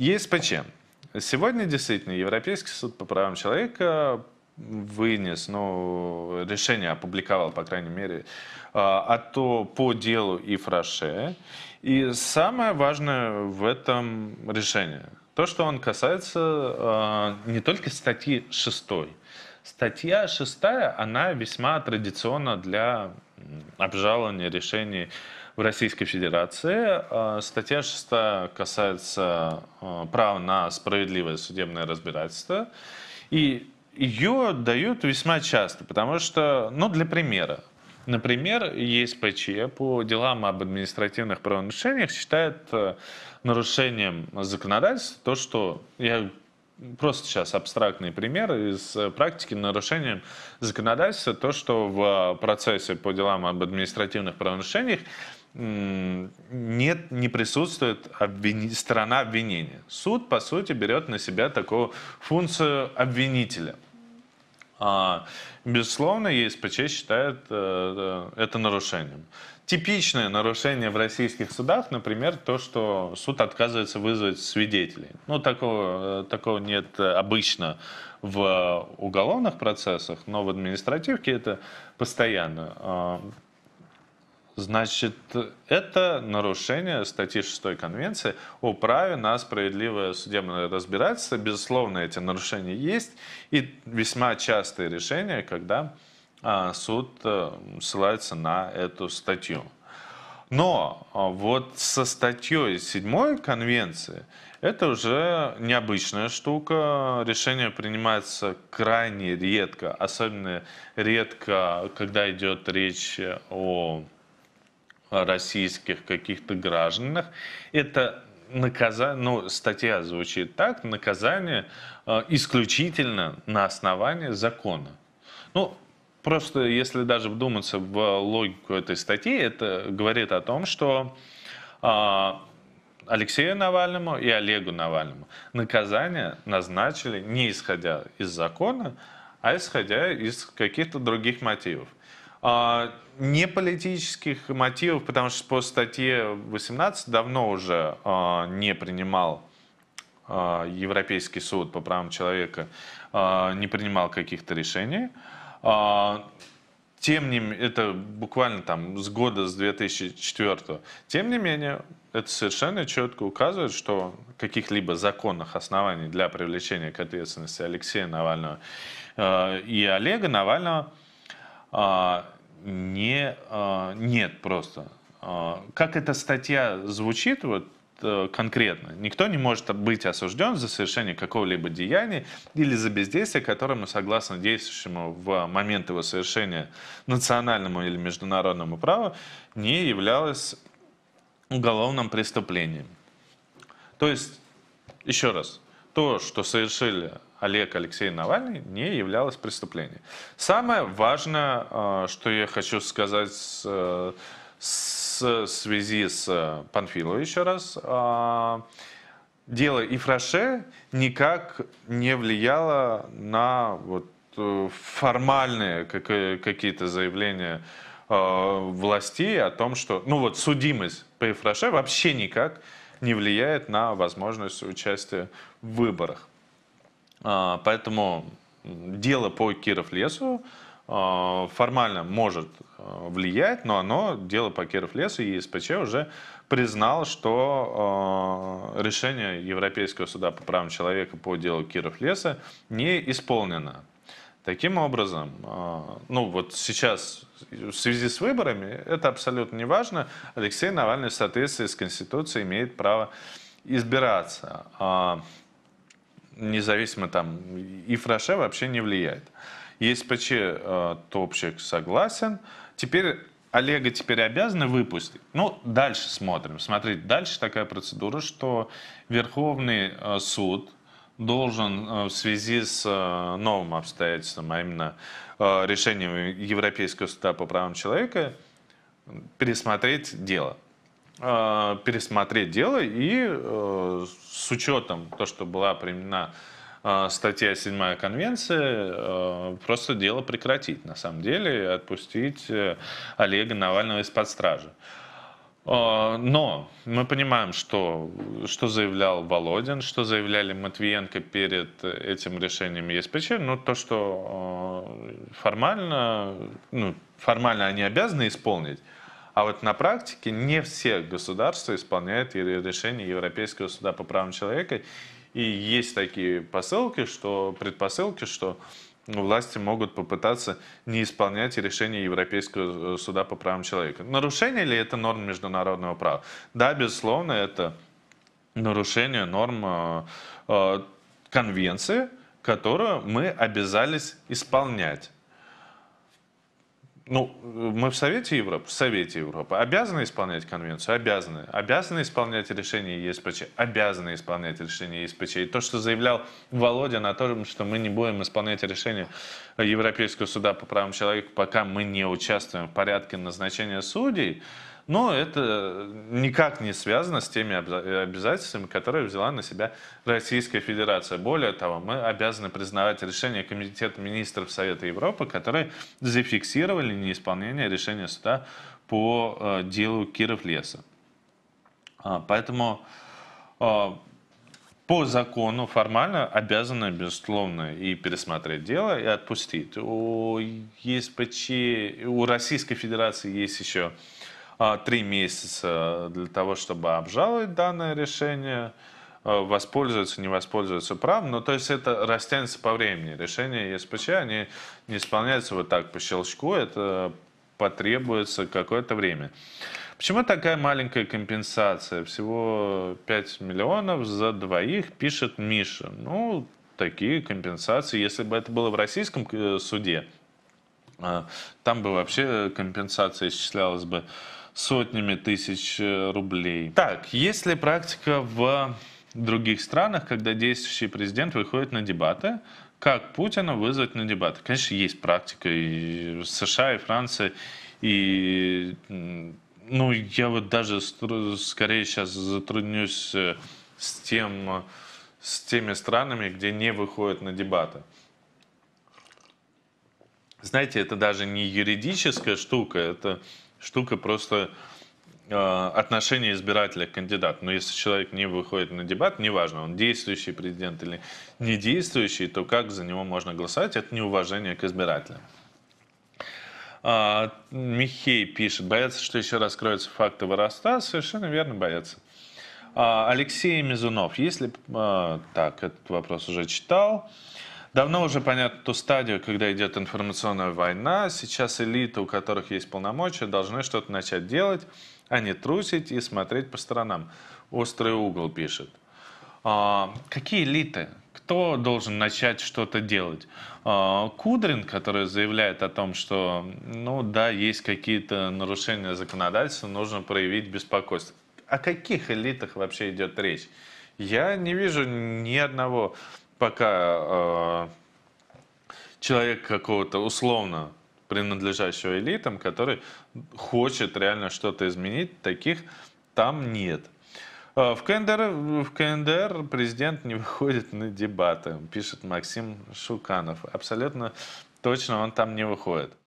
Есть ЕСПЧ. Сегодня действительно Европейский суд по правам человека вынес, ну, решение опубликовал, по крайней мере, а, а то по делу и Фраше. И самое важное в этом решении, то, что он касается а, не только статьи 6. Статья 6, она весьма традиционна для обжалования решений в Российской Федерации. А, статья 6 касается а, прав на справедливое судебное разбирательство. И ее дают весьма часто, потому что, ну, для примера, Например, ЕСПЧ по делам об административных правонарушениях считает э, нарушением законодательства то, что я просто сейчас абстрактный пример из практики нарушением законодательства, то, что в э, процессе по делам об административных правонарушениях нет, не присутствует обвини... сторона обвинения. Суд, по сути, берет на себя такую функцию обвинителя. А, безусловно, ЕСПЧ считает э, э это нарушением. Типичное нарушение в российских судах, например, то, что суд отказывается вызвать свидетелей. Ну, такого, э, такого нет обычно в уголовных процессах, но в административке это постоянно. А, Значит, это нарушение статьи 6 Конвенции о праве на справедливое судебное разбирательство. Безусловно, эти нарушения есть. И весьма частые решения, когда а, суд э, ссылается на эту статью. Но а, вот со статьей 7 Конвенции это уже необычная штука. Решение принимается крайне редко, особенно редко, когда идет речь о российских каких-то гражданах. Это наказание, ну, статья звучит так, наказание э, исключительно на основании закона. Ну, просто если даже вдуматься в логику этой статьи, это говорит о том, что а, Алексею Навальному и Олегу Навальному наказание назначили не исходя из закона, а исходя из каких-то других мотивов. А, не политических мотивов, потому что по статье 18 давно уже а, не принимал а, Европейский суд по правам человека, не принимал каких-то решений. Тем не менее, это буквально там с года, с 2004 Тем не менее, это совершенно четко указывает, что каких-либо законных оснований для привлечения к ответственности Алексея Навального и Олега Навального а, не, а, нет просто. А, как эта статья звучит, вот э, конкретно. Никто не может быть осужден за совершение какого-либо деяния или за бездействие, которому, согласно действующему в момент его совершения национальному или международному праву, не являлось уголовным преступлением. То есть, еще раз, то, что совершили Олег Алексей Навальный не являлось преступлением. Самое важное, а, что я хочу сказать э, в связи с Панфиловым еще раз, а, дело Ифраше никак не влияло на вот э, формальные какие-то заявления а, властей о том, что, ну вот, судимость по Ифраше вообще никак не влияет на возможность участия в выборах. А, поэтому дело по Киров лесу а, формально может а, влиять, но оно, дело по Киров лесу, и СПЧ уже признал, что решение Европейского суда по правам человека по делу Киров леса не исполнено. Таким образом, ну вот сейчас в связи с выборами, это абсолютно не важно, Алексей Навальный в соответствии с Конституцией имеет право избираться независимо там, и фраше вообще не влияет. ЕСПЧ э, Топчик согласен. Теперь Олега теперь обязаны выпустить. Ну, дальше смотрим. Смотрите, дальше такая процедура, что Верховный э, суд должен э, в связи с э, новым обстоятельством, а именно э, решением Европейского суда по правам человека, пересмотреть дело. Э, пересмотреть дело и э, с учетом то, что была применена э, статья 7 конвенции, просто дело прекратить на самом деле, отпустить Олега Навального из-под стражи. Но мы понимаем, что, что заявлял Володин, что заявляли Матвиенко перед этим решением ЕСПЧ, Но ну, то, что формально, ну, формально они обязаны исполнить, а вот на практике не все государства исполняют решения Европейского суда по правам человека. И есть такие посылки, что, предпосылки, что власти могут попытаться не исполнять решения Европейского э, суда по правам человека. Нарушение ли это норм международного права? Да, безусловно, это нарушение норм э, э, конвенции, которую мы обязались исполнять ну, мы в Совете Европы, в Совете Европы обязаны исполнять конвенцию, обязаны. Обязаны исполнять решение ЕСПЧ, обязаны исполнять решение ЕСПЧ. И то, что заявлял Володя на том, что мы не будем исполнять решение Европейского суда по правам человека, пока мы не участвуем в порядке назначения судей, но это э, никак не связано с теми э, обязательствами, которые взяла на себя Российская Федерация. Более того, мы обязаны признавать решение Комитета министров Совета Европы, которые зафиксировали неисполнение решения суда по э, делу Киров Леса. А, поэтому а, по закону формально обязаны, безусловно, и пересмотреть дело, и отпустить. У ЕСПЧ, у Российской Федерации есть еще а, три месяца для того, чтобы обжаловать данное решение, а, воспользуются, не воспользуются правом. Но ну, то есть это растянется по времени. Решения ЕСПЧ, они не исполняются вот так по щелчку, это потребуется какое-то время. Почему такая маленькая компенсация? Всего 5 миллионов за двоих, пишет Миша. Ну, такие компенсации, если бы это было в российском э, суде, а, там бы вообще компенсация исчислялась бы сотнями тысяч э, рублей. Так, есть ли практика в других странах, когда действующий президент выходит на дебаты, как Путина вызвать на дебаты? Конечно, есть практика и в США, и Франции, и ну, я вот даже скорее сейчас затруднюсь э, с, тем, с теми странами, где не выходят на дебаты. Знаете, это даже не юридическая штука, это штука просто э, отношение избирателя к кандидату. Но если человек не выходит на дебат, неважно, он действующий президент или не действующий, то как за него можно голосовать? Это неуважение к избирателям. А, Михей пишет, боятся, что еще раскроются факты вороста? Совершенно верно, боятся. А, Алексей Мизунов, если... Э, так, этот вопрос уже читал. Давно уже понятно ту стадию, когда идет информационная война. Сейчас элиты, у которых есть полномочия, должны что-то начать делать, а не трусить и смотреть по сторонам. Острый угол пишет. А, какие элиты? Кто должен начать что-то делать? А, Кудрин, который заявляет о том, что, ну да, есть какие-то нарушения законодательства, нужно проявить беспокойство. О каких элитах вообще идет речь? Я не вижу ни одного пока э, человек какого-то условно принадлежащего элитам, который хочет реально что-то изменить, таких там нет. Э, в КНДР, в КНДР президент не выходит на дебаты, пишет Максим Шуканов. Абсолютно точно он там не выходит.